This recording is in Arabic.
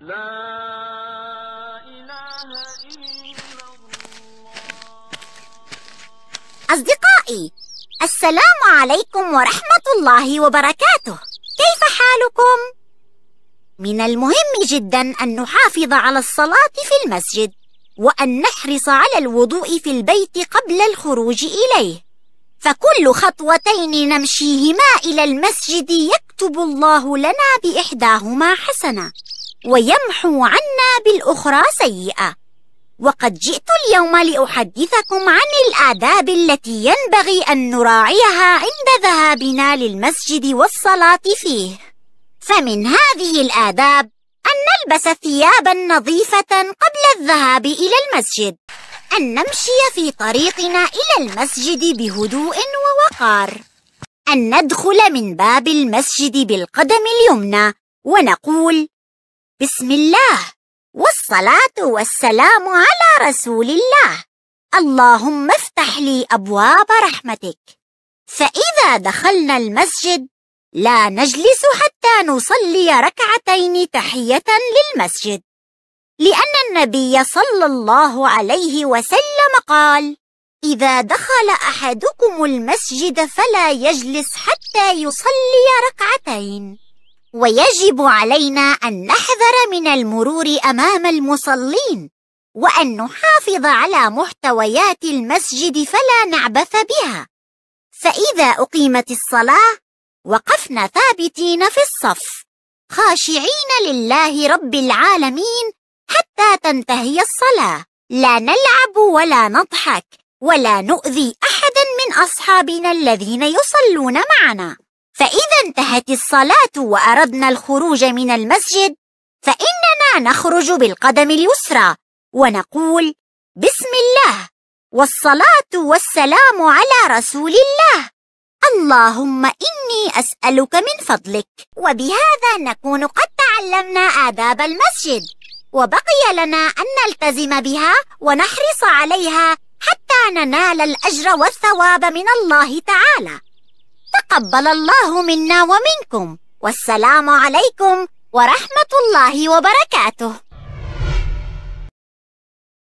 لا إله إلا الله أصدقائي السلام عليكم ورحمة الله وبركاته كيف حالكم؟ من المهم جدا أن نحافظ على الصلاة في المسجد وأن نحرص على الوضوء في البيت قبل الخروج إليه فكل خطوتين نمشيهما إلى المسجد يكتب الله لنا بإحداهما حسنة ويمحو عنا بالأخرى سيئة وقد جئت اليوم لأحدثكم عن الآداب التي ينبغي أن نراعيها عند ذهابنا للمسجد والصلاة فيه فمن هذه الآداب أن نلبس ثيابا نظيفة قبل الذهاب إلى المسجد أن نمشي في طريقنا إلى المسجد بهدوء ووقار أن ندخل من باب المسجد بالقدم اليمنى ونقول بسم الله والصلاة والسلام على رسول الله اللهم افتح لي أبواب رحمتك فإذا دخلنا المسجد لا نجلس حتى نصلي ركعتين تحية للمسجد لأن النبي صلى الله عليه وسلم قال إذا دخل أحدكم المسجد فلا يجلس حتى يصلي ركعتين ويجب علينا أن نحذر من المرور أمام المصلين وأن نحافظ على محتويات المسجد فلا نعبث بها فإذا أقيمت الصلاة وقفنا ثابتين في الصف خاشعين لله رب العالمين حتى تنتهي الصلاة لا نلعب ولا نضحك ولا نؤذي أحدا من أصحابنا الذين يصلون معنا فإذا انتهت الصلاة وأردنا الخروج من المسجد فإننا نخرج بالقدم اليسرى ونقول بسم الله والصلاة والسلام على رسول الله اللهم إني أسألك من فضلك وبهذا نكون قد تعلمنا آداب المسجد وبقي لنا أن نلتزم بها ونحرص عليها حتى ننال الأجر والثواب من الله تعالى تقبل الله منا ومنكم والسلام عليكم ورحمة الله وبركاته